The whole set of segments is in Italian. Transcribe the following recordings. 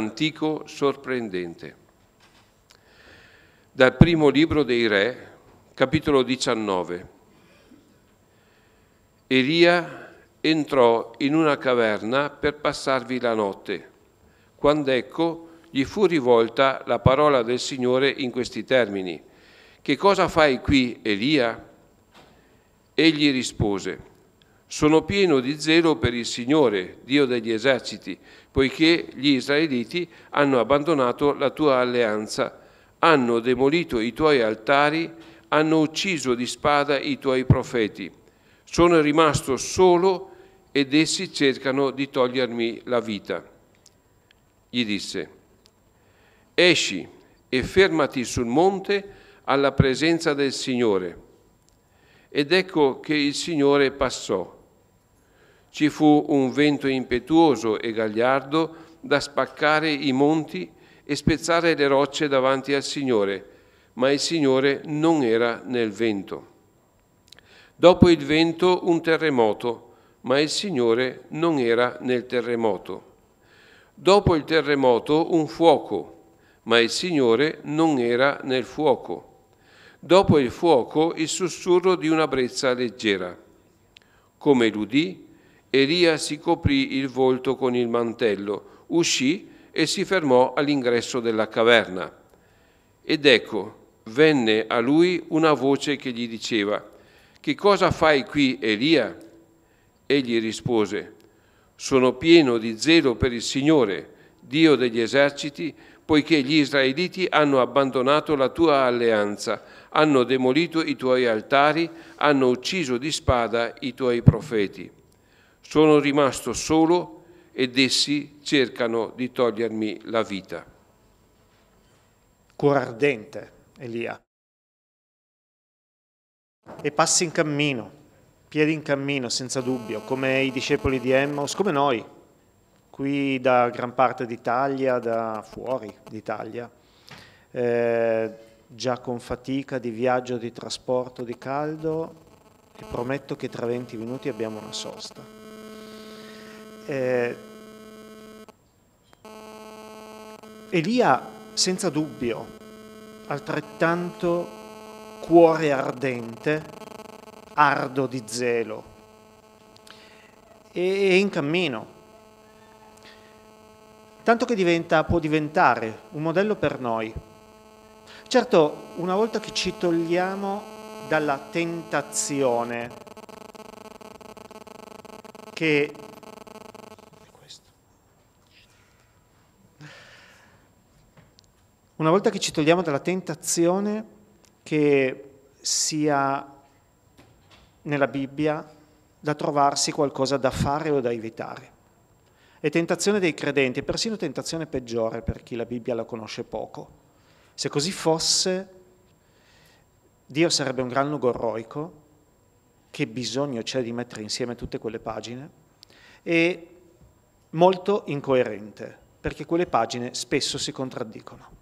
antico sorprendente. Dal primo libro dei Re, capitolo 19. Elia entrò in una caverna per passarvi la notte, quando ecco gli fu rivolta la parola del Signore in questi termini. Che cosa fai qui, Elia? Egli rispose, sono pieno di zelo per il Signore, Dio degli eserciti, poiché gli israeliti hanno abbandonato la tua alleanza, hanno demolito i tuoi altari, hanno ucciso di spada i tuoi profeti. Sono rimasto solo ed essi cercano di togliermi la vita. Gli disse, esci e fermati sul monte alla presenza del Signore. Ed ecco che il Signore passò ci fu un vento impetuoso e gagliardo da spaccare i monti e spezzare le rocce davanti al Signore, ma il Signore non era nel vento. Dopo il vento un terremoto, ma il Signore non era nel terremoto. Dopo il terremoto un fuoco, ma il Signore non era nel fuoco. Dopo il fuoco il sussurro di una brezza leggera. Come l'udì, Elia si coprì il volto con il mantello, uscì e si fermò all'ingresso della caverna. Ed ecco, venne a lui una voce che gli diceva, Che cosa fai qui, Elia? Egli rispose, Sono pieno di zelo per il Signore, Dio degli eserciti, poiché gli israeliti hanno abbandonato la tua alleanza, hanno demolito i tuoi altari, hanno ucciso di spada i tuoi profeti sono rimasto solo ed essi cercano di togliermi la vita. Cuore ardente, Elia. E passi in cammino, piedi in cammino, senza dubbio, come i discepoli di Emmaus, come noi, qui da gran parte d'Italia, da fuori d'Italia, eh, già con fatica di viaggio, di trasporto, di caldo, e prometto che tra 20 minuti abbiamo una sosta eh, Elia, senza dubbio, altrettanto cuore ardente, ardo di zelo, e, è in cammino. Tanto che diventa, può diventare un modello per noi. Certo, una volta che ci togliamo dalla tentazione che Una volta che ci togliamo dalla tentazione che sia nella Bibbia da trovarsi qualcosa da fare o da evitare. È tentazione dei credenti, è persino tentazione peggiore per chi la Bibbia la conosce poco. Se così fosse, Dio sarebbe un gran logorroico, che bisogno c'è di mettere insieme tutte quelle pagine, e molto incoerente, perché quelle pagine spesso si contraddicono.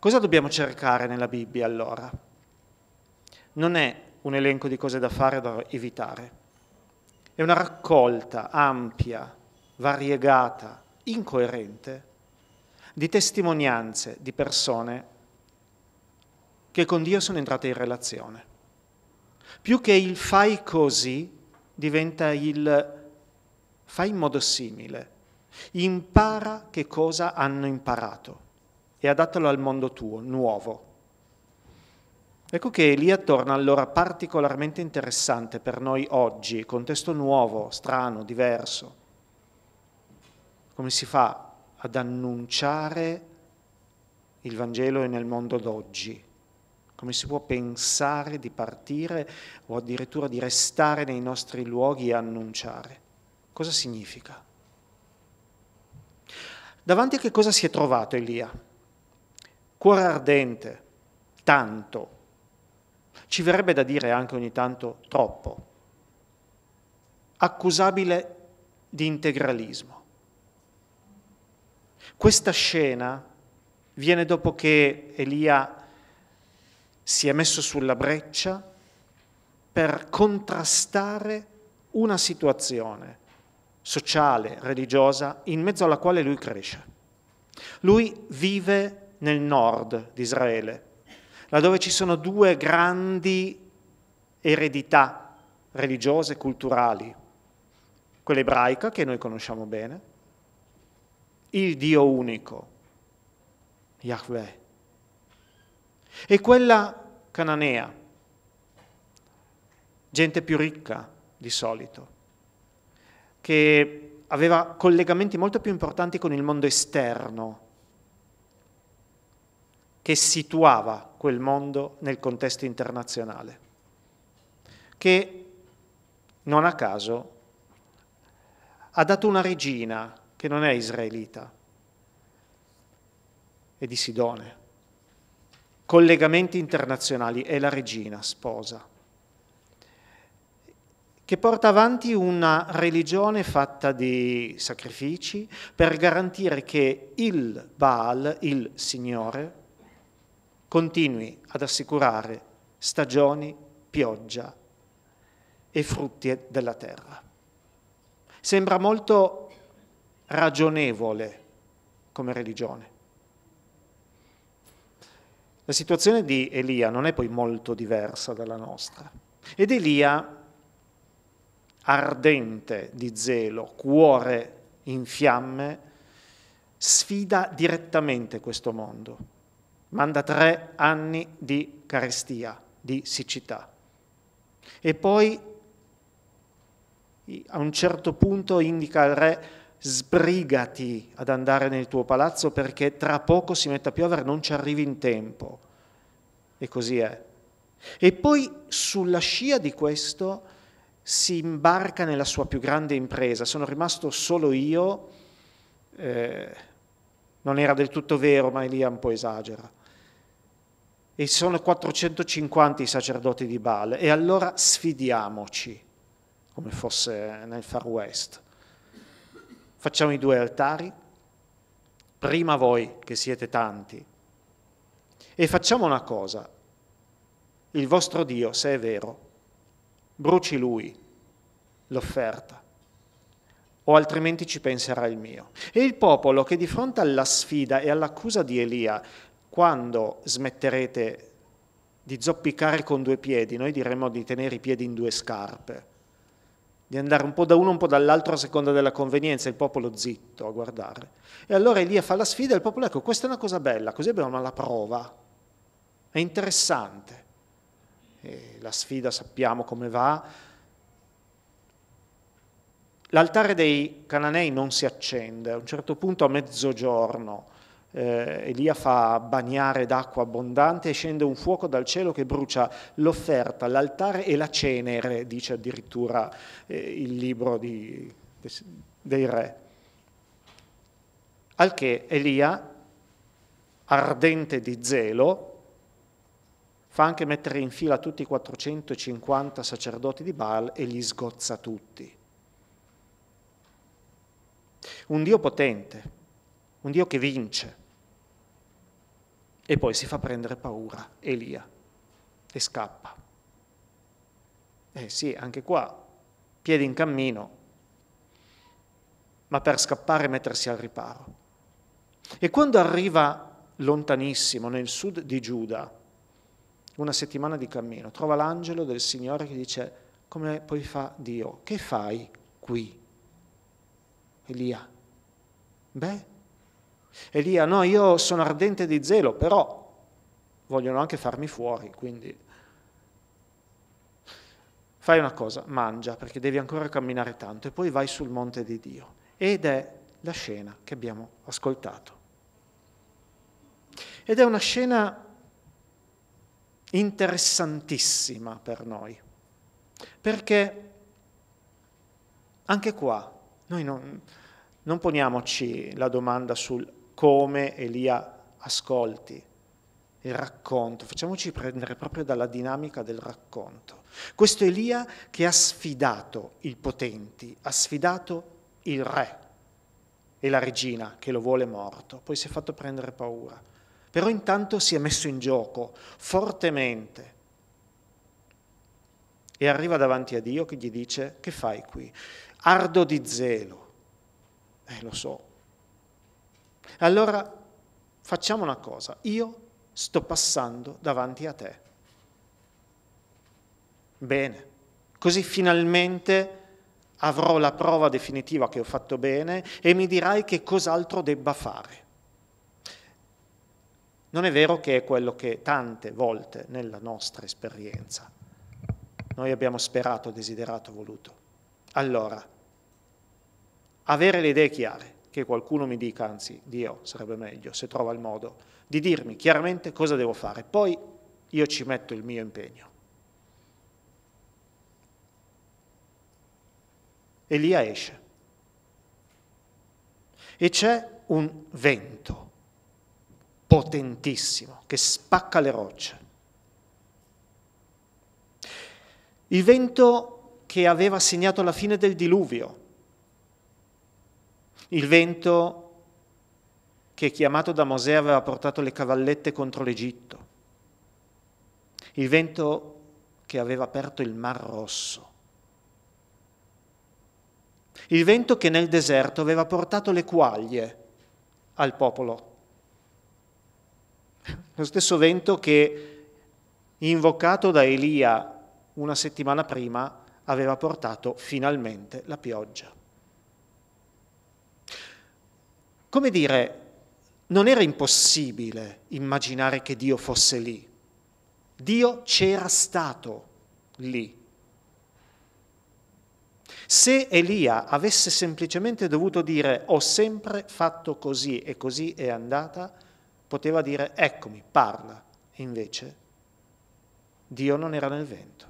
Cosa dobbiamo cercare nella Bibbia allora? Non è un elenco di cose da fare o da evitare, è una raccolta ampia, variegata, incoerente di testimonianze di persone che con Dio sono entrate in relazione. Più che il fai così diventa il fai in modo simile, impara che cosa hanno imparato e adattalo al mondo tuo, nuovo. Ecco che Elia torna allora particolarmente interessante per noi oggi, contesto nuovo, strano, diverso. Come si fa ad annunciare il Vangelo nel mondo d'oggi? Come si può pensare di partire o addirittura di restare nei nostri luoghi e annunciare? Cosa significa? Davanti a che cosa si è trovato Elia? cuore ardente, tanto. Ci verrebbe da dire anche ogni tanto troppo. Accusabile di integralismo. Questa scena viene dopo che Elia si è messo sulla breccia per contrastare una situazione sociale, religiosa, in mezzo alla quale lui cresce. Lui vive nel nord di Israele, laddove ci sono due grandi eredità religiose e culturali, quella ebraica che noi conosciamo bene, il Dio unico, Yahweh, e quella cananea, gente più ricca di solito, che aveva collegamenti molto più importanti con il mondo esterno che situava quel mondo nel contesto internazionale, che non a caso ha dato una regina che non è israelita, è di Sidone. Collegamenti internazionali, è la regina sposa, che porta avanti una religione fatta di sacrifici per garantire che il Baal, il Signore, continui ad assicurare stagioni, pioggia e frutti della terra. Sembra molto ragionevole come religione. La situazione di Elia non è poi molto diversa dalla nostra. Ed Elia, ardente di zelo, cuore in fiamme, sfida direttamente questo mondo manda tre anni di carestia, di siccità. E poi a un certo punto indica al re sbrigati ad andare nel tuo palazzo perché tra poco si mette a piovere, non ci arrivi in tempo. E così è. E poi sulla scia di questo si imbarca nella sua più grande impresa. Sono rimasto solo io, eh, non era del tutto vero, ma Elia un po' esagera e sono 450 i sacerdoti di Baal e allora sfidiamoci, come fosse nel Far West. Facciamo i due altari, prima voi che siete tanti, e facciamo una cosa, il vostro Dio, se è vero, bruci lui l'offerta, o altrimenti ci penserà il mio. E il popolo che di fronte alla sfida e all'accusa di Elia quando smetterete di zoppicare con due piedi, noi diremmo di tenere i piedi in due scarpe, di andare un po' da uno, un po' dall'altro a seconda della convenienza, il popolo zitto a guardare. E allora Elia fa la sfida e il popolo, ecco, questa è una cosa bella, così abbiamo la prova, è interessante. E la sfida sappiamo come va. L'altare dei cananei non si accende, a un certo punto a mezzogiorno eh, Elia fa bagnare d'acqua abbondante e scende un fuoco dal cielo che brucia l'offerta, l'altare e la cenere, dice addirittura eh, il libro di, dei re. Al che Elia, ardente di zelo, fa anche mettere in fila tutti i 450 sacerdoti di Baal e li sgozza tutti. Un Dio potente, un Dio che vince, e poi si fa prendere paura Elia e scappa. Eh sì, anche qua, piedi in cammino, ma per scappare mettersi al riparo. E quando arriva lontanissimo nel sud di Giuda, una settimana di cammino, trova l'angelo del Signore che dice, come poi fa Dio? Che fai qui? Elia, beh, Elia, no, io sono ardente di zelo, però vogliono anche farmi fuori, quindi fai una cosa, mangia, perché devi ancora camminare tanto, e poi vai sul monte di Dio. Ed è la scena che abbiamo ascoltato. Ed è una scena interessantissima per noi, perché anche qua noi non, non poniamoci la domanda sul come Elia ascolti il racconto, facciamoci prendere proprio dalla dinamica del racconto. Questo Elia che ha sfidato i potenti, ha sfidato il re e la regina che lo vuole morto, poi si è fatto prendere paura, però intanto si è messo in gioco fortemente e arriva davanti a Dio che gli dice che fai qui? Ardo di zelo, eh lo so, allora facciamo una cosa, io sto passando davanti a te. Bene, così finalmente avrò la prova definitiva che ho fatto bene e mi dirai che cos'altro debba fare. Non è vero che è quello che tante volte nella nostra esperienza noi abbiamo sperato, desiderato, voluto. Allora, avere le idee chiare, che qualcuno mi dica, anzi Dio sarebbe meglio se trova il modo, di dirmi chiaramente cosa devo fare. Poi io ci metto il mio impegno. Elia esce. E c'è un vento potentissimo che spacca le rocce. Il vento che aveva segnato la fine del diluvio, il vento che chiamato da Mosè aveva portato le cavallette contro l'Egitto, il vento che aveva aperto il Mar Rosso, il vento che nel deserto aveva portato le quaglie al popolo, lo stesso vento che, invocato da Elia una settimana prima, aveva portato finalmente la pioggia. come dire, non era impossibile immaginare che Dio fosse lì. Dio c'era stato lì. Se Elia avesse semplicemente dovuto dire ho sempre fatto così e così è andata, poteva dire eccomi, parla. Invece Dio non era nel vento.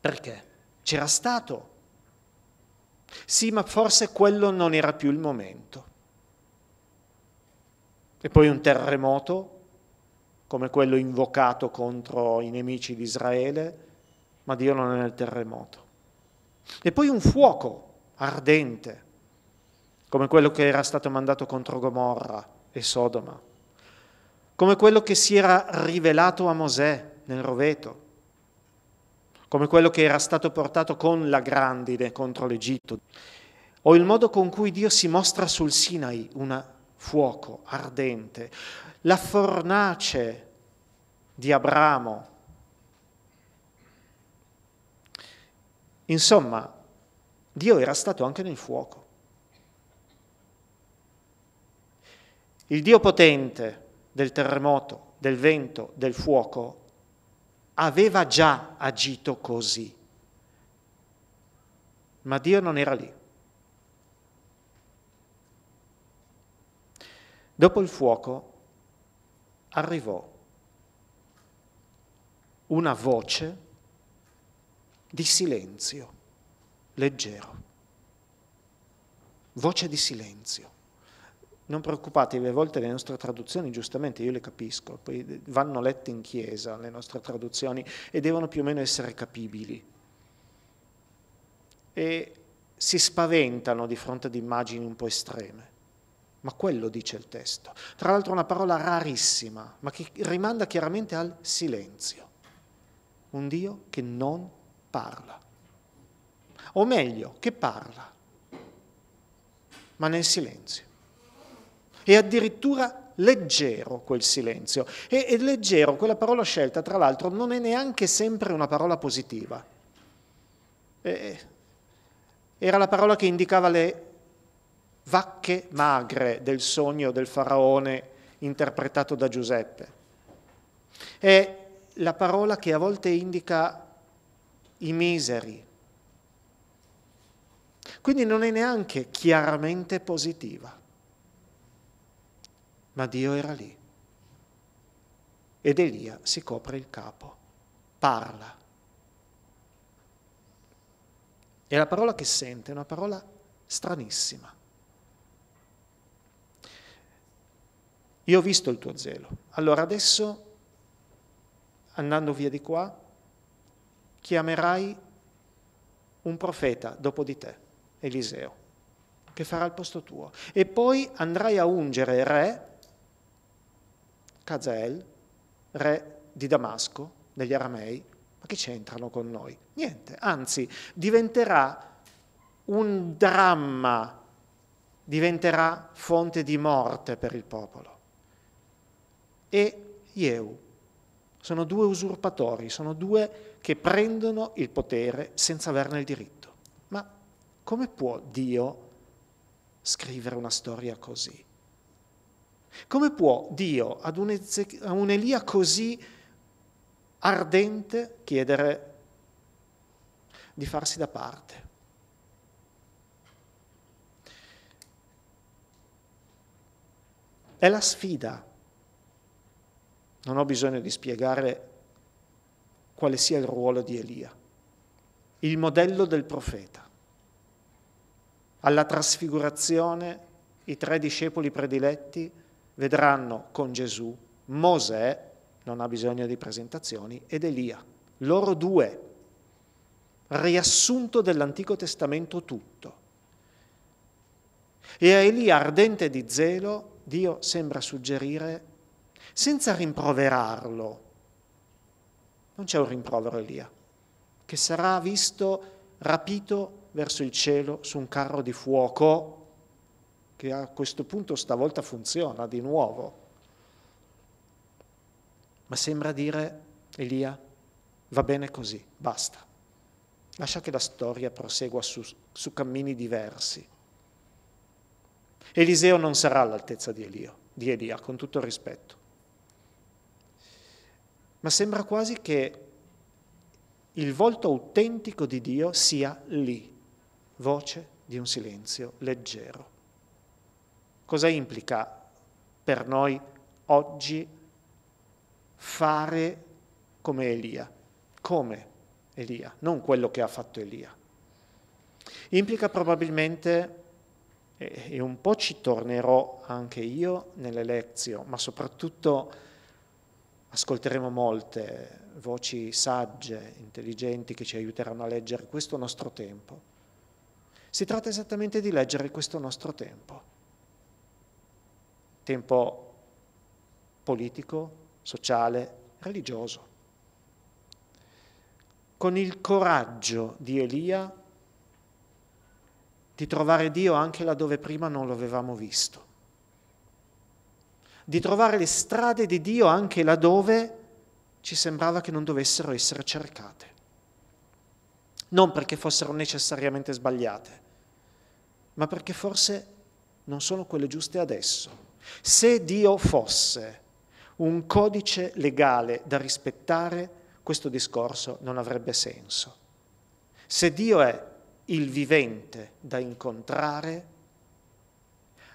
Perché? C'era stato sì, ma forse quello non era più il momento. E poi un terremoto, come quello invocato contro i nemici di Israele, ma Dio non è nel terremoto. E poi un fuoco ardente, come quello che era stato mandato contro Gomorra e Sodoma, come quello che si era rivelato a Mosè nel roveto, come quello che era stato portato con la grandine contro l'Egitto, o il modo con cui Dio si mostra sul Sinai, un fuoco ardente, la fornace di Abramo. Insomma, Dio era stato anche nel fuoco. Il Dio potente del terremoto, del vento, del fuoco aveva già agito così, ma Dio non era lì. Dopo il fuoco arrivò una voce di silenzio leggero, voce di silenzio. Non preoccupatevi, a volte le nostre traduzioni, giustamente io le capisco, poi vanno lette in chiesa le nostre traduzioni e devono più o meno essere capibili. E si spaventano di fronte ad immagini un po' estreme, ma quello dice il testo. Tra l'altro una parola rarissima, ma che rimanda chiaramente al silenzio. Un Dio che non parla. O meglio, che parla, ma nel silenzio è addirittura leggero quel silenzio. E, e leggero, quella parola scelta, tra l'altro, non è neanche sempre una parola positiva. E, eh, eh, era la parola che indicava le vacche magre del sogno del faraone interpretato da Giuseppe. È la parola che a volte indica i miseri. Quindi non è neanche chiaramente positiva ma Dio era lì. Ed Elia si copre il capo, parla. E la parola che sente è una parola stranissima. Io ho visto il tuo zelo. Allora adesso, andando via di qua, chiamerai un profeta dopo di te, Eliseo, che farà il posto tuo. E poi andrai a ungere re Kazel, re di Damasco, degli aramei, ma che c'entrano con noi? Niente, anzi diventerà un dramma, diventerà fonte di morte per il popolo. E Jehu, sono due usurpatori, sono due che prendono il potere senza averne il diritto. Ma come può Dio scrivere una storia così? Come può Dio ad un, Ezech- a un Elia così ardente chiedere di farsi da parte? È la sfida. Non ho bisogno di spiegare quale sia il ruolo di Elia, il modello del profeta. Alla trasfigurazione i tre discepoli prediletti vedranno con Gesù Mosè, non ha bisogno di presentazioni, ed Elia. Loro due. Riassunto dell'Antico Testamento tutto. E a Elia, ardente di zelo, Dio sembra suggerire, senza rimproverarlo, non c'è un rimprovero Elia, che sarà visto rapito verso il cielo su un carro di fuoco che a questo punto stavolta funziona di nuovo. Ma sembra dire, Elia, va bene così, basta. Lascia che la storia prosegua su, su cammini diversi. Eliseo non sarà all'altezza di, Elio, di Elia, con tutto il rispetto. Ma sembra quasi che il volto autentico di Dio sia lì, voce di un silenzio leggero. Cosa implica per noi oggi fare come Elia? Come Elia, non quello che ha fatto Elia. Implica probabilmente, e un po' ci tornerò anche io nelle lezioni, ma soprattutto ascolteremo molte voci sagge, intelligenti, che ci aiuteranno a leggere questo nostro tempo. Si tratta esattamente di leggere questo nostro tempo tempo politico, sociale, religioso. Con il coraggio di Elia di trovare Dio anche laddove prima non lo avevamo visto, di trovare le strade di Dio anche laddove ci sembrava che non dovessero essere cercate, non perché fossero necessariamente sbagliate, ma perché forse non sono quelle giuste adesso se Dio fosse un codice legale da rispettare, questo discorso non avrebbe senso. Se Dio è il vivente da incontrare,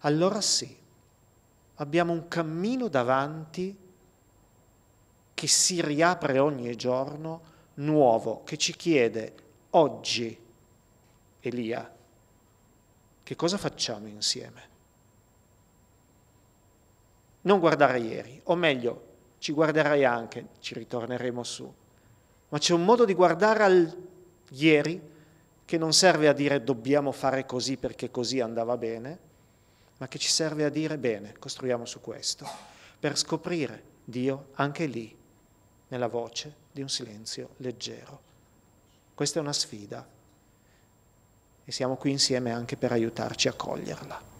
allora sì, abbiamo un cammino davanti che si riapre ogni giorno, nuovo, che ci chiede oggi, Elia, che cosa facciamo insieme? non guardare ieri, o meglio, ci guarderai anche, ci ritorneremo su, ma c'è un modo di guardare al ieri che non serve a dire dobbiamo fare così perché così andava bene, ma che ci serve a dire bene, costruiamo su questo, per scoprire Dio anche lì, nella voce di un silenzio leggero. Questa è una sfida e siamo qui insieme anche per aiutarci a coglierla.